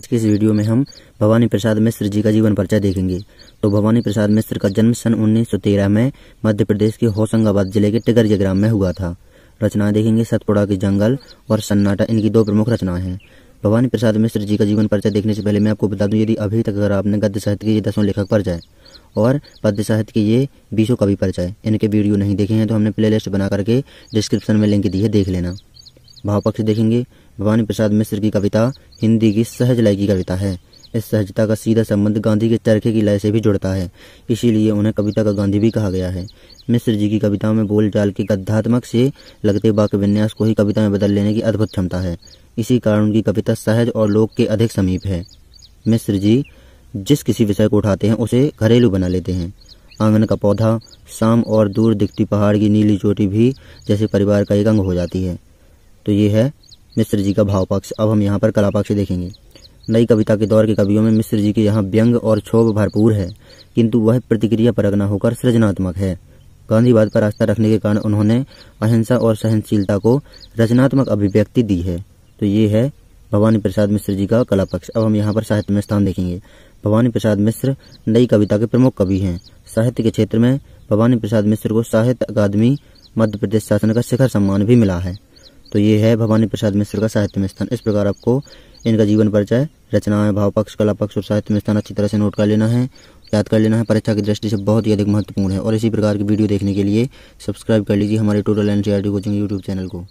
आज की इस वीडियो में हम भवानी प्रसाद मिश्र जी का जीवन परिचय देखेंगे तो भवानी प्रसाद मिश्र का जन्म सन 1913 में मध्य प्रदेश के होशंगाबाद जिले के टिगरिया ग्राम में हुआ था रचना देखेंगे सतपुड़ा के जंगल और सन्नाटा इनकी दो प्रमुख रचनाएं हैं भवानी प्रसाद मिश्र जी का जीवन परिचय देखने से पहले मैं आपको बता दूं यदि अभी तक अगर आपने गद्य साहित्य के ये दसों लेखक जाए और पद्य साहित्य के ये बीसों कवि जाए इनके वीडियो नहीं देखे हैं तो हमने प्लेलिस्ट बना करके डिस्क्रिप्शन में लिंक दी है देख लेना भावपक्ष देखेंगे भवानी प्रसाद मिश्र की कविता हिंदी की सहज लय की कविता है इस सहजता का सीधा संबंध गांधी के चरखे की लय से भी जुड़ता है इसीलिए उन्हें कविता का गांधी भी कहा गया है मिश्र जी की कविताओं में बोलचाल के गद्धात्मक से लगते वाक्य विन्यास को ही कविता में बदल लेने की अद्भुत क्षमता है इसी कारण उनकी कविता सहज और लोक के अधिक समीप है मिश्र जी जिस किसी विषय को उठाते हैं उसे घरेलू बना लेते हैं आंगन का पौधा शाम और दूर दिखती पहाड़ की नीली चोटी भी जैसे परिवार का एक अंग हो जाती है तो ये है मिश्र जी का भाव पक्ष अब हम यहाँ पर कला पक्ष देखेंगे नई कविता के दौर के कवियों में मिश्र जी के यहाँ व्यंग और क्षोभ भरपूर है किंतु वह प्रतिक्रिया परक न होकर सृजनात्मक है गांधीवाद पर आस्था रखने के कारण उन्होंने अहिंसा और सहनशीलता को रचनात्मक अभिव्यक्ति दी है तो ये है भवानी प्रसाद मिश्र जी का कला पक्ष अब हम यहाँ पर साहित्य में स्थान देखेंगे भवानी प्रसाद मिश्र नई कविता के प्रमुख कवि हैं साहित्य के क्षेत्र में भवानी प्रसाद मिश्र को साहित्य अकादमी मध्य प्रदेश शासन का शिखर सम्मान भी मिला है तो ये है भवानी प्रसाद मिश्र का साहित्य में स्थान इस प्रकार आपको इनका जीवन परिचय रचना भाव पक्ष कला पक्ष और साहित्य में स्थान अच्छी तरह से नोट कर लेना है याद कर लेना है परीक्षा की दृष्टि से बहुत ही अधिक महत्वपूर्ण है और इसी प्रकार की वीडियो देखने के लिए सब्सक्राइब कर लीजिए हमारे total NCR coaching YouTube channel को